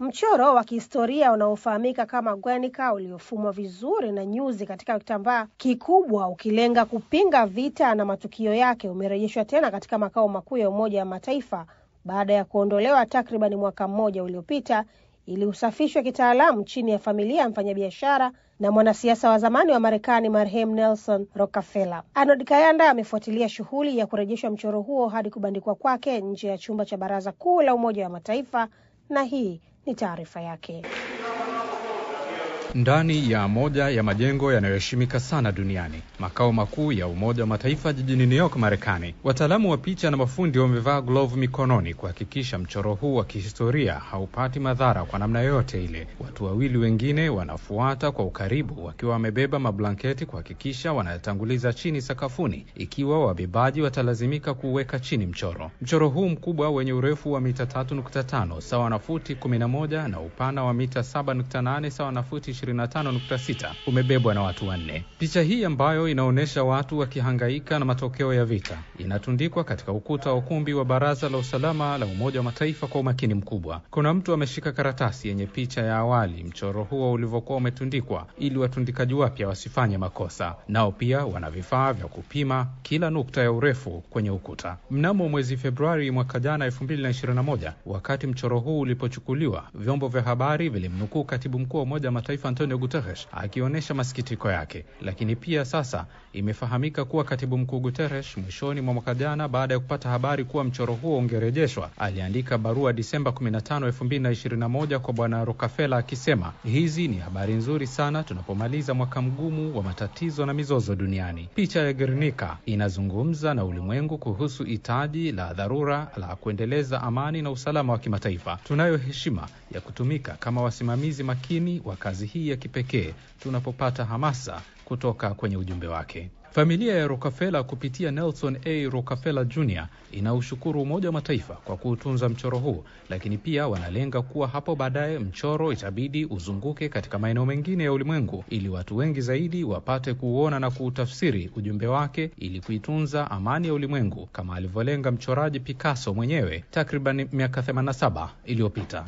Mchoro wa kihistoria unaofahamika kama Guernica uliofumwa vizuri na nyuzi katika kitambaa kikubwa ukilenga kupinga vita na matukio yake umerejeshwa tena katika makao makuu ya Umoja wa Mataifa baada ya kuondolewa takriban mwaka mmoja uliopita ili usafishwe kitaalamu chini ya familia ya mfanyabiashara na mwanasiasa wa zamani wa Marekani marehemu Nelson Rockefeller. Arnold Kayanda amefuatilia shughuli ya kurejeshwa mchoro huo hadi kubandikwa kwake nje ya chumba cha Baraza Kuu la Umoja wa Mataifa na hii ni taarifa yake. Ndani ya moja ya majengo yanayoheshimika sana duniani, makao makuu ya Umoja wa Mataifa jijini New York, Marekani, wataalamu wa picha na mafundi wamevaa glovu mikononi kuhakikisha mchoro huu wa kihistoria haupati madhara kwa namna yoyote ile. Watu wawili wengine wanafuata kwa ukaribu, wakiwa wamebeba mablanketi kuhakikisha wanayatanguliza chini sakafuni, ikiwa wabebaji watalazimika kuweka chini mchoro. Mchoro huu mkubwa wenye urefu wa mita 3.5 sawa na futi 11 na upana wa mita 7.8 sawa na futi 25.6 umebebwa na watu wanne. Picha hii ambayo inaonyesha watu wakihangaika na matokeo ya vita inatundikwa katika ukuta wa ukumbi wa Baraza la Usalama la Umoja wa Mataifa kwa umakini mkubwa. Kuna mtu ameshika karatasi yenye picha ya awali mchoro huo ulivyokuwa umetundikwa, ili watundikaji wapya wasifanye makosa. Nao pia wana vifaa vya kupima kila nukta ya urefu kwenye ukuta. Mnamo mwezi Februari mwaka jana 2021, wakati mchoro huu ulipochukuliwa, vyombo vya habari vilimnukuu katibu mkuu wa Umoja wa Mataifa Antonio Guterres akionyesha masikitiko yake, lakini pia sasa imefahamika kuwa katibu mkuu Guterres mwishoni mwa mwaka jana, baada ya kupata habari kuwa mchoro huo ungerejeshwa, aliandika barua Disemba 15, 2021 kwa Bwana Rokafela akisema, hizi ni habari nzuri sana tunapomaliza mwaka mgumu wa matatizo na mizozo duniani. Picha ya Gernika inazungumza na ulimwengu kuhusu hitaji la dharura la kuendeleza amani na usalama wa kimataifa. Tunayo heshima ya kutumika kama wasimamizi makini wa kazi hii hii ya kipekee tunapopata hamasa kutoka kwenye ujumbe wake. Familia ya Rockefeller kupitia Nelson A Rockefeller Jr inaushukuru Umoja wa Mataifa kwa kuutunza mchoro huu, lakini pia wanalenga kuwa hapo baadaye mchoro itabidi uzunguke katika maeneo mengine ya ulimwengu ili watu wengi zaidi wapate kuuona na kuutafsiri ujumbe wake ili kuitunza amani ya ulimwengu kama alivyolenga mchoraji Picasso mwenyewe takriban miaka 87 iliyopita.